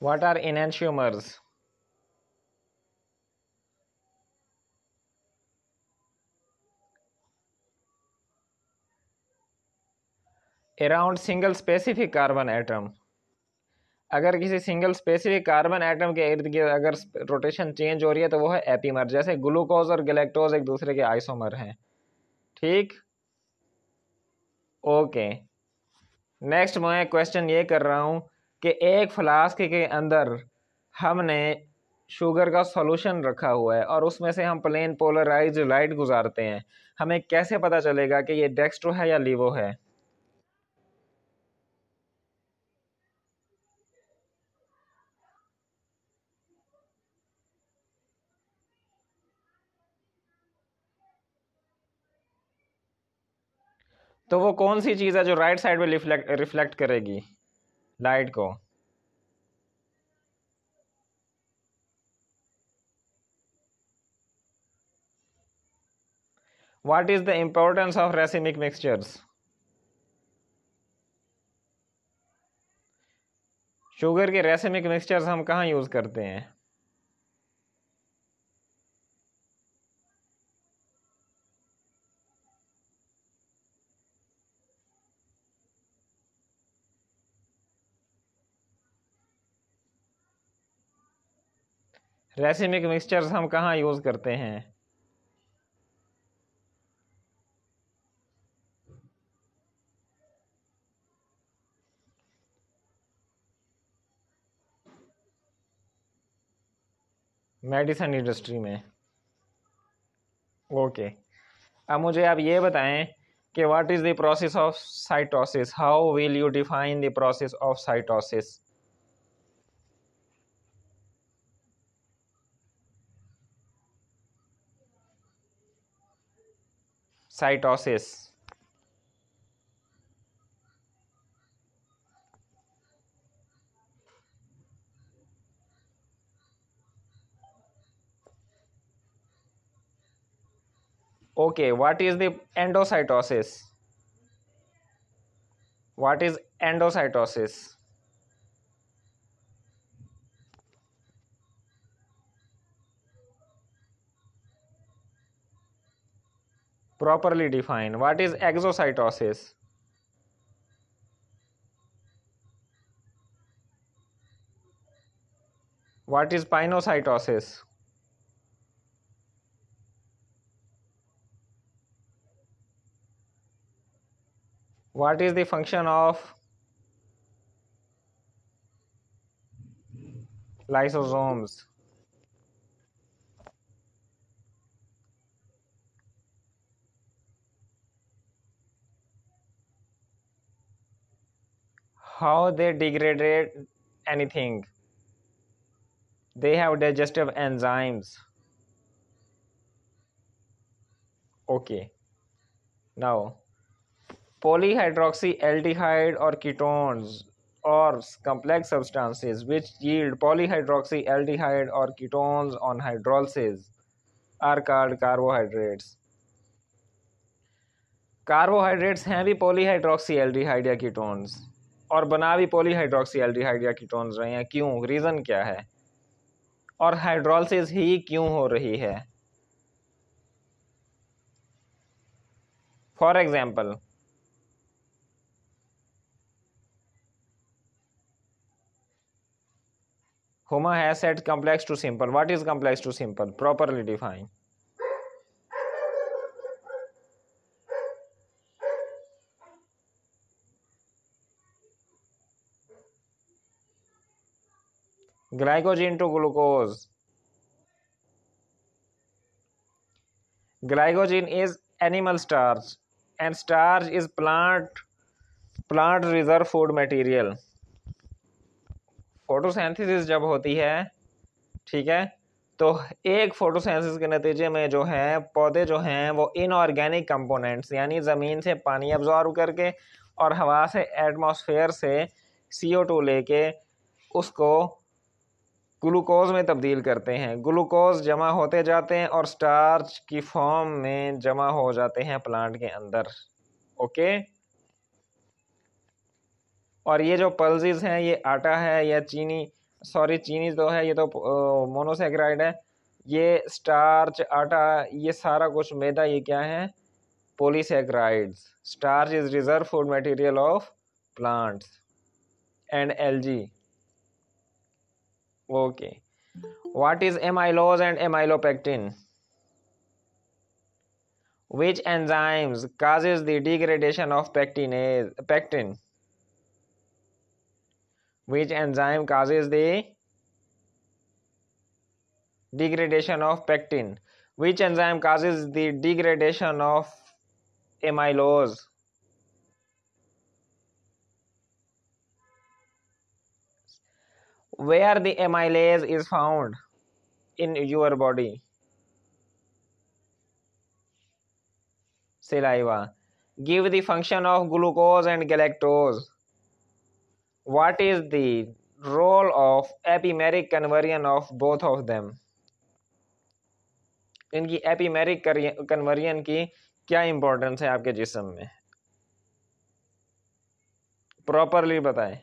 What are enantiomers? Around single specific carbon atom अगर किसी single specific carbon atom के इर्द गिर्द अगर रोटेशन चेंज हो रही है तो वो है एपीमर जैसे ग्लूकोज और गलेक्टोज एक दूसरे के आइसोमर हैं ठीक ओके नेक्स्ट मैं क्वेश्चन ये कर रहा हूँ कि एक फ्लास्क के अंदर हमने शुगर का सॉल्यूशन रखा हुआ है और उसमें से हम प्लेन पोलराइज लाइट गुजारते हैं हमें कैसे पता चलेगा कि ये डेक्स्ट्रो है या लीवो है तो वो कौन सी चीज़ है जो राइट साइड में रिफ्लेक्ट रिफ्लेक्ट करेगी लाइट को what is the importance of racemic mixtures sugar के रेसिमिक मिक्सचर्स हम कहाँ यूज़ करते हैं रेसिमिक मिक्सचर्स हम कहाँ यूज़ करते हैं मेडिसन इंडस्ट्री में ओके अब मुझे आप ये बताएं कि what is the process of cytosis how will you define the process of cytosis cytosis okay what is the endocytosis what is endocytosis properly define what is exocytosis what is pinocytosis what is the function of lysosomes how they degraded anything they have digestive enzymes okay now polyhydroxyaldehyde or ketones or complex substances which yield polyhydroxyaldehyde or ketones on hydrolysis are called carbohydrates Carbohydrates हैं भी polyhydroxy aldehyde और बना भी पोलीहाइड्रोक्सीड्रीहाइड या ketones रहे हैं क्यों reason क्या है और हाइड्रोलिस ही क्यों हो रही है फॉर एग्जाम्पल होमा सेट complex to simple what is complex to simple properly define glycogen to glucose glycogen is animal starch and starch is plant plant reserve food material photosynthesis जब होती है ठीक है तो एक फोटोसेंथिस के नतीजे में जो है पौधे जो हैं वो इनऑर्गेनिक कंपोनेंट्स यानी ज़मीन से पानी अब्जॉर्व करके और हवा से एटमॉस्फेयर से सीओ टू लेके उसको ग्लूकोज में तब्दील करते हैं ग्लूकोज जमा होते जाते हैं और स्टार्च की फॉर्म में जमा हो जाते हैं प्लांट के अंदर ओके और ये जो पल्जिज हैं ये आटा है या चीनी सॉरी चीनी तो है ये तो मोनोसेक्राइड है ये स्टार्च आटा ये सारा कुछ मैदा ये क्या है polysaccharides starch is reserve food material of plants and algae okay what is amylose and amylopectin which enzymes causes the degradation of pectinase pectin which enzyme causes the degradation of pectin which enzyme causes the degradation of amylose where the amylase is found in your body saliva give the function of glucose and galactose what is the role of epimeric conversion of both of them इनकी एपीमेरिक conversion की क्या importance है आपके जिसम में properly बताएं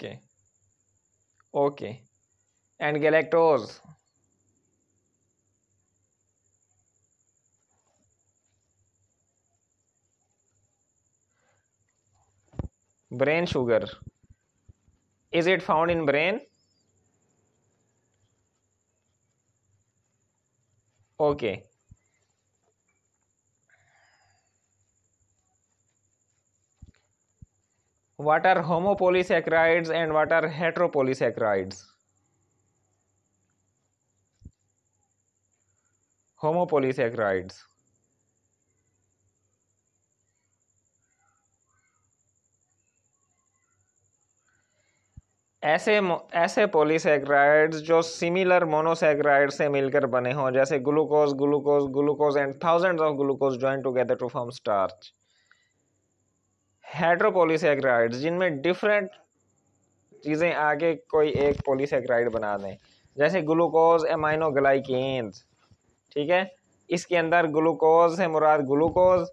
okay okay and galactose brain sugar is it found in brain okay what are homopolysaccharides and what are heteropolysaccharides homopolysaccharides ऐसे ऐसे पोलिसैक्राइड्स जो सिमिलर मोनोसैक्राइड से मिलकर बने हों जैसे glucose glucose glucose and thousands of glucose join together to form starch hydropolysaccharides जिनमें different चीज़ें आके कोई एक पोलीसेक्राइड बना दें जैसे ग्लूकोज एमाइनो एमाइनोग्लाइकेन्स ठीक है इसके अंदर ग्लूकोज से मुराद ग्लूकोज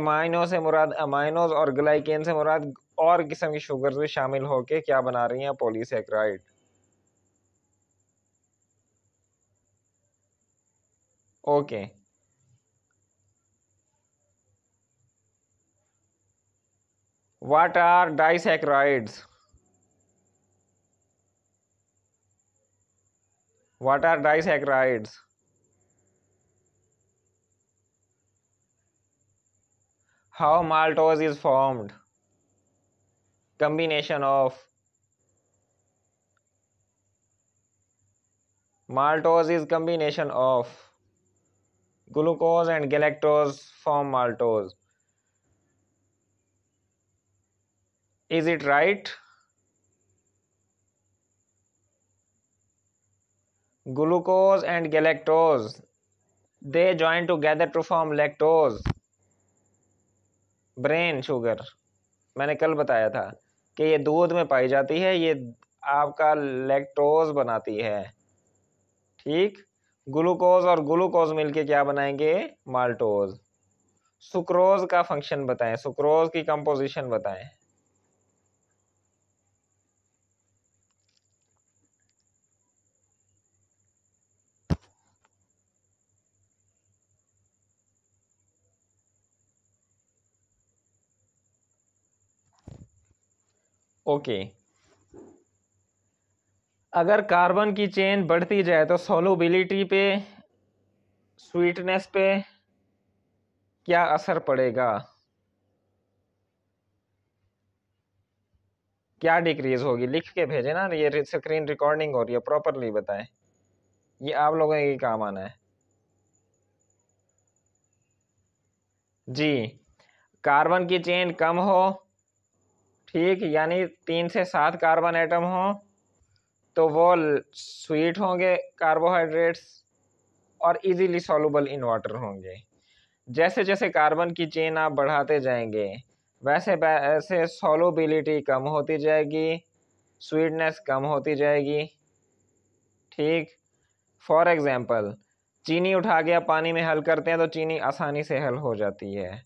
एमाइनो से मुराद अमाइनोज और ग्लाइकेन से मुराद और किस्म की शुगर भी शामिल होके क्या बना रही हैं polysaccharide okay okay. What are disaccharides? What are disaccharides? How maltose is formed? Combination of maltose is combination of glucose and galactose form maltose is it right glucose and galactose they join together to form lactose brain sugar मैंने कल बताया था कि ये दूध में पाई जाती है ये आपका लैक्टोज बनाती है ठीक ग्लूकोज और ग्लूकोज मिलके क्या बनाएंगे माल्टोज सुक्रोज का फंक्शन बताएं सुक्रोज की कंपोजिशन बताएं ओके अगर कार्बन की चेन बढ़ती जाए तो सोलोबिलिटी पे स्वीटनेस पे क्या असर पड़ेगा क्या डिक्रीज होगी लिख के भेजे ना ये स्क्रीन रिकॉर्डिंग हो रही है प्रॉपरली बताएं ये आप लोगों के काम आना है जी कार्बन की चेन कम हो ठीक यानी तीन से सात कार्बन एटम हों तो वो स्वीट होंगे कार्बोहाइड्रेट्स और इजीली सॉलूबल इन वाटर होंगे जैसे जैसे कार्बन की चेन आप बढ़ाते जाएंगे वैसे वैसे सॉलूबिलिटी कम होती जाएगी स्वीटनेस कम होती जाएगी ठीक फॉर एग्ज़ाम्पल चीनी उठा के आप पानी में हल करते हैं तो चीनी आसानी से हल हो जाती है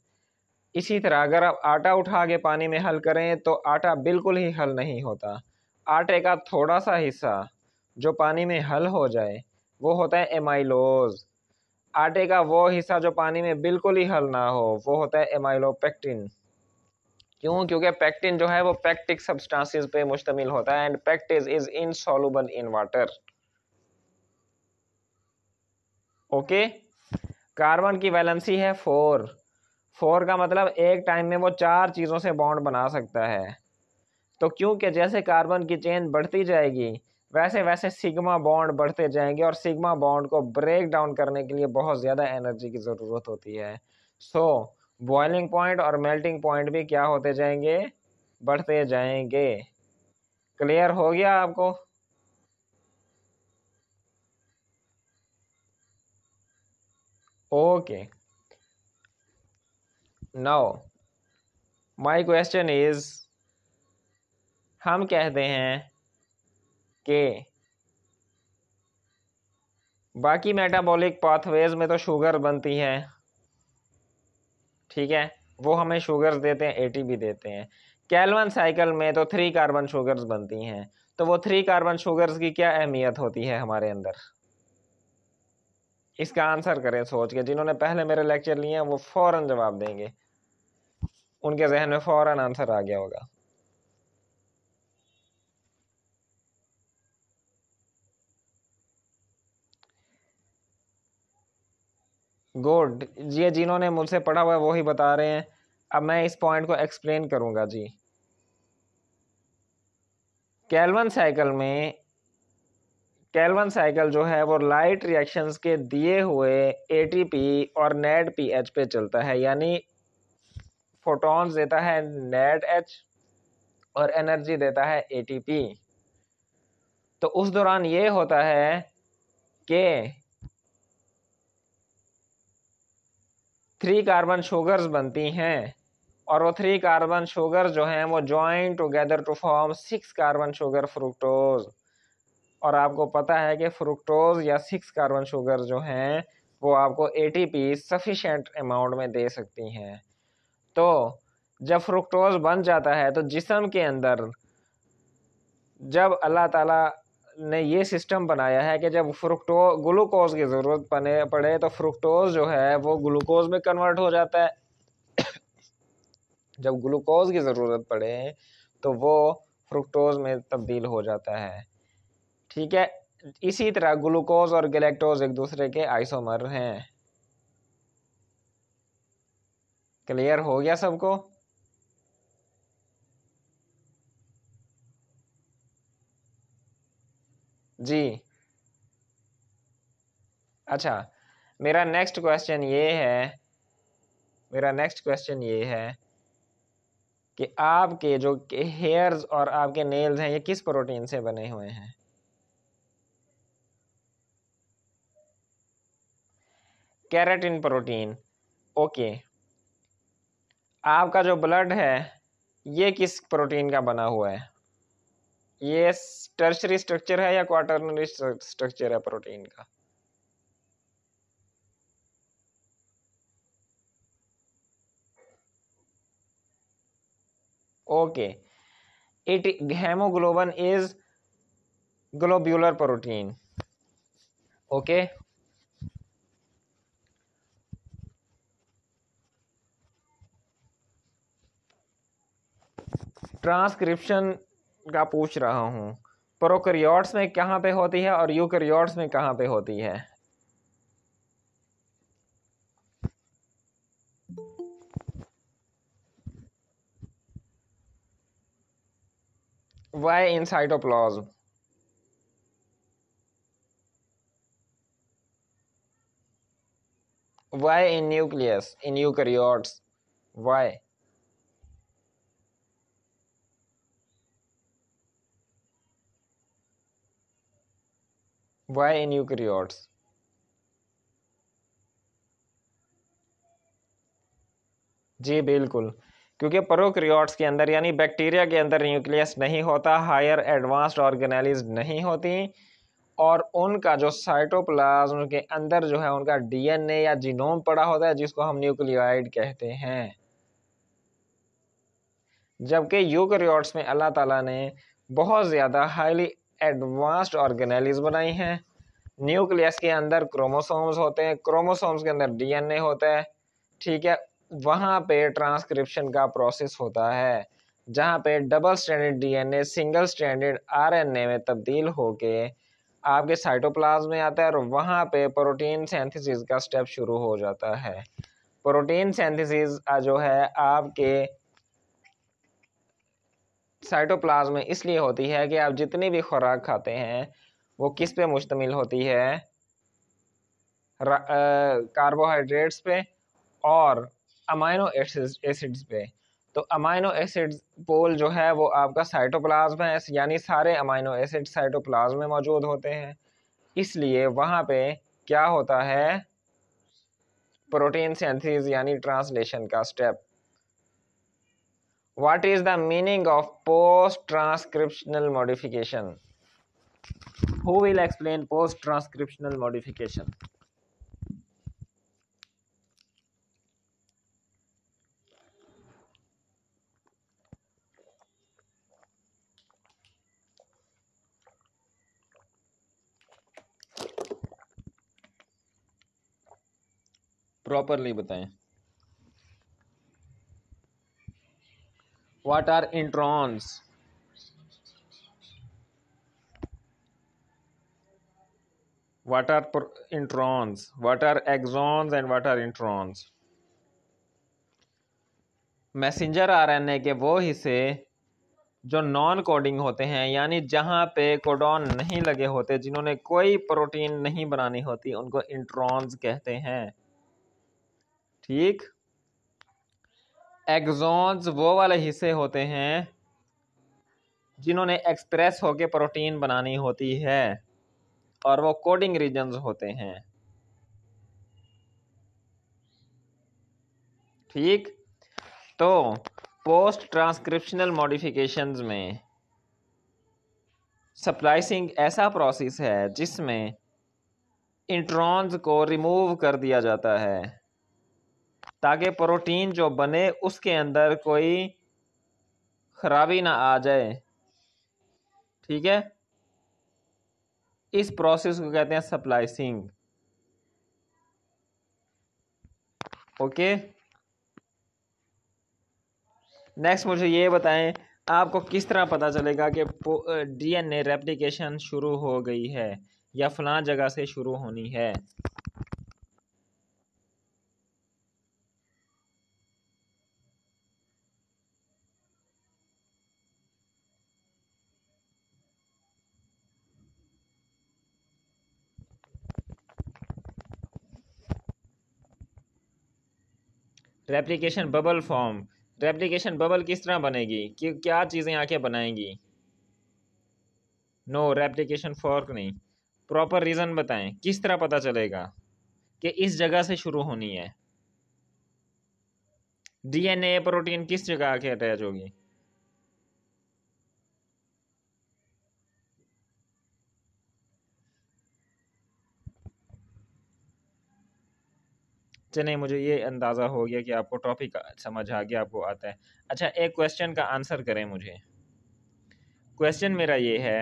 इसी तरह अगर आप आटा उठा के पानी में हल करें तो आटा बिल्कुल ही हल नहीं होता आटे का थोड़ा सा हिस्सा जो पानी में हल हो जाए वो होता है एमाइलोज आटे का वो हिस्सा जो पानी में बिल्कुल ही हल ना हो वो होता है एमाइलोपेक्टिन क्यों क्योंकि पैक्टिन जो है वो पैक्टिक सब्सटेंसेस पे मुश्तमिल होता है and pectins is soluble in water okay carbon की वैलेंसी है फोर फोर का मतलब एक टाइम में वो चार चीज़ों से बॉन्ड बना सकता है तो क्योंकि जैसे कार्बन की चेन बढ़ती जाएगी वैसे वैसे सिग्मा बॉन्ड बढ़ते जाएंगे और सिग्मा बॉन्ड को ब्रेक डाउन करने के लिए बहुत ज़्यादा एनर्जी की ज़रूरत होती है सो बॉइलिंग पॉइंट और मेल्टिंग पॉइंट भी क्या होते जाएंगे बढ़ते जाएंगे क्लियर हो गया आपको okay okay. Now my question is हम कहते हैं कि बाकी मेटाबॉलिक पाथवेज में तो शुगर बनती है ठीक है वो हमें शुगर्स देते हैं एटीपी भी देते हैं कैलवन साइकिल में तो थ्री कार्बन शुगर्स बनती हैं तो वो थ्री कार्बन शुगर्स की क्या अहमियत होती है हमारे अंदर इसका आंसर करें सोच के जिन्होंने पहले मेरे लेक्चर लिए हैं वो फ़ौरन जवाब देंगे उनके जहन में फौरन आंसर आ गया होगा गुड जी जिन्होंने मुझसे पढ़ा हुआ है वो ही बता रहे हैं अब मैं इस पॉइंट को एक्सप्लेन करूंगा जी कैलवन साइकिल में कैलवन साइकिल जो है वो लाइट रिएक्शंस के दिए हुए एटीपी और नेट पीएच पे चलता है यानी फोटॉन्स देता है नेट एच और एनर्जी देता है एटीपी तो उस दौरान ये होता है कि थ्री कार्बन शुगर्स बनती हैं और वो थ्री कार्बन शुगर जो हैं वो join together to form six carbon sugar fructose और आपको पता है कि फ्रुक्टोज या सिक्स कार्बन शुगर जो हैं वो आपको एटीपी सफिशेंट अमाउंट में दे सकती हैं तो जब फ्रुक्टोज बन जाता है तो जिसम के अंदर जब अल्लाह ताला ने ये सिस्टम बनाया है कि जब फ्रुक्टो ग्लूकोज की ज़रूरत पड़े पड़े तो फ्रुक्टोज जो है वो ग्लूकोज में कन्वर्ट हो जाता है जब ग्लूकोज की ज़रूरत पड़े तो वो फ्रुक्टोज में तब्दील हो जाता है ठीक है इसी तरह ग्लूकोज और गलेक्टोज एक दूसरे के आइसोमर हैं क्लियर हो गया सबको जी अच्छा मेरा नेक्स्ट क्वेश्चन ये है मेरा नेक्स्ट क्वेश्चन ये है कि आपके जो हेयर्स और आपके नेल्स हैं ये किस प्रोटीन से बने हुए हैं कैरेटिन प्रोटीन ओके आपका जो ब्लड है ये किस प्रोटीन का बना हुआ है ये टर्शरी स्ट्रक्चर है या क्वार्टरनरी स्ट्रक्चर है प्रोटीन का okay it hemoglobin is globular protein okay transcription का पूछ रहा हूँ प्रोकरियोट्स में कहाँ पे होती है और यूकरियोट्स में कहाँ पे होती है why in cytoplasm why in nucleus in eukaryotes why Why in eukaryotes? जी बिल्कुल क्योंकि प्रोक्रियोट्स के अंदर यानी बैक्टीरिया के अंदर न्यूक्लियस नहीं होता हायर एडवांस्ड ऑर्गेनाइज नहीं होती और उनका जो साइटोप्लाज्म के अंदर जो है उनका डीएनए या जीनोम पड़ा होता है जिसको हम न्यूक्लियोइड कहते हैं जबकि यूकरियोट्स में अल्लाह ताला ने बहुत ज़्यादा हाईली एडवांस्ड ऑर्गेनाइलिस बनाई हैं न्यूक्लियस के अंदर क्रोमोसोम्स होते हैं क्रोमोसोम्स के अंदर डीएनए होता है ठीक है वहाँ पे ट्रांसक्रिप्शन का प्रोसेस होता है जहाँ पे double standard DNA single standard RNA में तब्दील होके आपके साइटोप्लाज्म में आता है और वहाँ पे प्रोटीन सेंथिसिस का स्टेप शुरू हो जाता है प्रोटीन सेंथिसिस जो है आपके साइटोप्लाज्म में इसलिए होती है कि आप जितनी भी खुराक खाते हैं वो किस पे मुश्तमिल होती है कार्बोहाइड्रेट्स पे और अमाइनो एसिड्स पे तो अमाइनो एसिड्स पोल जो है वो आपका साइटोप्लाज्म है यानी सारे अमाइनो एसिड साइटोप्लाज्म में मौजूद होते हैं इसलिए वहाँ पे क्या होता है प्रोटीन सेंथेसिस यानी ट्रांसलेशन का step What is the meaning of post transcriptional modification? Who will explain post transcriptional modification? Properly बताएं what are introns what are introns what are exons and what are introns messenger RNA के वो हिस्से जो non coding होते हैं यानी जहाँ पे कोडॉन नहीं लगे होते जिन्होंने कोई प्रोटीन नहीं बनानी होती उनको इंट्रॉन्स कहते हैं ठीक एग्जॉन्स वो वाले हिस्से होते हैं जिन्होंने एक्सप्रेस होकर प्रोटीन बनानी होती है और वो कोडिंग रीजन्स होते हैं ठीक तो पोस्ट ट्रांसक्रिप्शनल मॉडिफिकेशंस में सप्लाइसिंग ऐसा प्रोसेस है जिसमें इंट्रॉन्स को रिमूव कर दिया जाता है ताकि प्रोटीन जो बने उसके अंदर कोई खराबी ना आ जाए ठीक है इस प्रोसेस को कहते हैं सप्लाइसिंग ओके नेक्स्ट मुझे ये बताएं आपको किस तरह पता चलेगा कि डीएनए रेप्लिकेशन शुरू हो गई है या फलां जगह से शुरू होनी है replication bubble form replication bubble किस तरह बनेगी कि क्या चीज़ें आके बनाएंगी नो रेप्लिकेशन फॉर्क नहीं प्रॉपर रीज़न बताएं किस तरह पता चलेगा कि इस जगह से शुरू होनी है डीएनए प्रोटीन किस जगह आके अटैच होगी चले मुझे ये अंदाज़ा हो गया कि आपको टॉपिक समझ आ गया आपको आता है अच्छा एक क्वेश्चन का आंसर करें मुझे क्वेश्चन मेरा ये है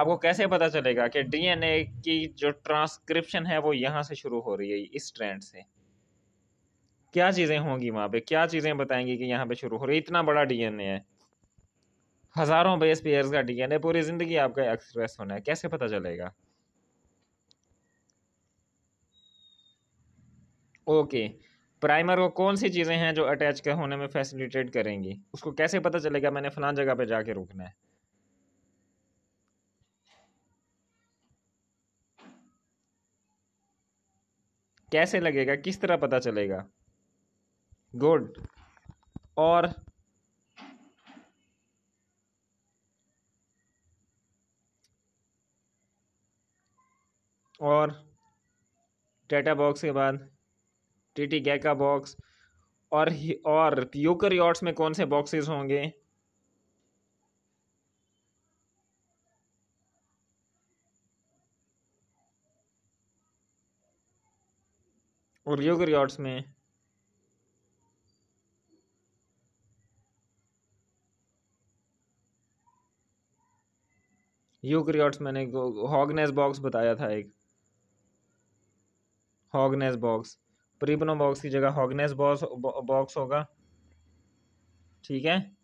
आपको कैसे पता चलेगा कि डीएनए की जो ट्रांसक्रिप्शन है वो यहाँ से शुरू हो रही है इस ट्रेंड से क्या चीज़ें होंगी वहाँ पे क्या चीज़ें बताएंगी कि यहाँ पे शुरू हो रही है इतना बड़ा डीएनए है हज़ारों बेस पेयर्स का डीएनए पूरी ज़िंदगी आपका एक्सप्रेस होना है कैसे पता चलेगा ओके प्राइमर को कौन सी चीज़ें हैं जो अटैच के होने में फैसिलिटेट करेंगी उसको कैसे पता चलेगा मैंने फलान जगह पे जाके रुकना है कैसे लगेगा किस तरह पता चलेगा गुड और और डेटा बॉक्स के बाद टीटी गैका बॉक्स और और यूकरियोट्स में कौन से बॉक्सेस होंगे और यूकरियोट्स में यूक्रियोट्स मैंने हॉगनेस बॉक्स बताया था एक हॉगनेस बॉक्स प्रीपनो बॉक्स की जगह हॉगनेस बॉक्स बॉक्स होगा ठीक है